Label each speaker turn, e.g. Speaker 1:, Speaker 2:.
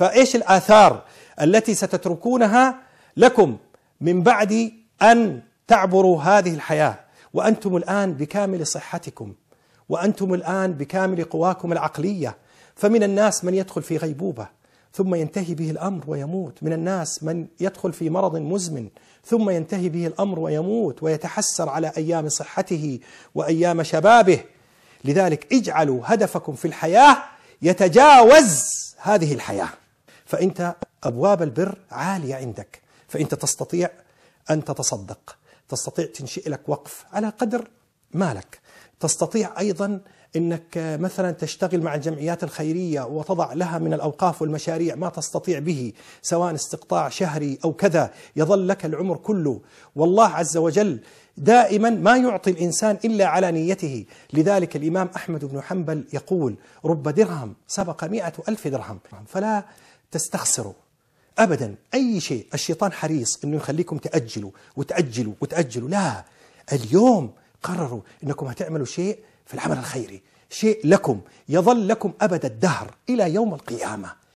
Speaker 1: فايش الاثار التي ستتركونها لكم من بعد ان تعبروا هذه الحياه وانتم الان بكامل صحتكم وانتم الان بكامل قواكم العقليه فمن الناس من يدخل في غيبوبه ثم ينتهي به الامر ويموت، من الناس من يدخل في مرض مزمن ثم ينتهي به الامر ويموت ويتحسر على ايام صحته وايام شبابه. لذلك اجعلوا هدفكم في الحياه يتجاوز هذه الحياه. فأنت أبواب البر عالية عندك فأنت تستطيع أن تتصدق تستطيع تنشئ لك وقف على قدر مالك تستطيع أيضا أنك مثلا تشتغل مع الجمعيات الخيرية وتضع لها من الأوقاف والمشاريع ما تستطيع به سواء استقطاع شهري أو كذا يظل لك العمر كله والله عز وجل دائما ما يعطي الإنسان إلا على نيته لذلك الإمام أحمد بن حنبل يقول رب درهم سبق مئة ألف درهم فلا تستخسروا ابدا اي شيء الشيطان حريص انه يخليكم تاجلوا وتاجلوا وتاجلوا لا اليوم قرروا انكم هتعملوا شيء في العمل الخيري شيء لكم يظل لكم ابد الدهر الى يوم القيامه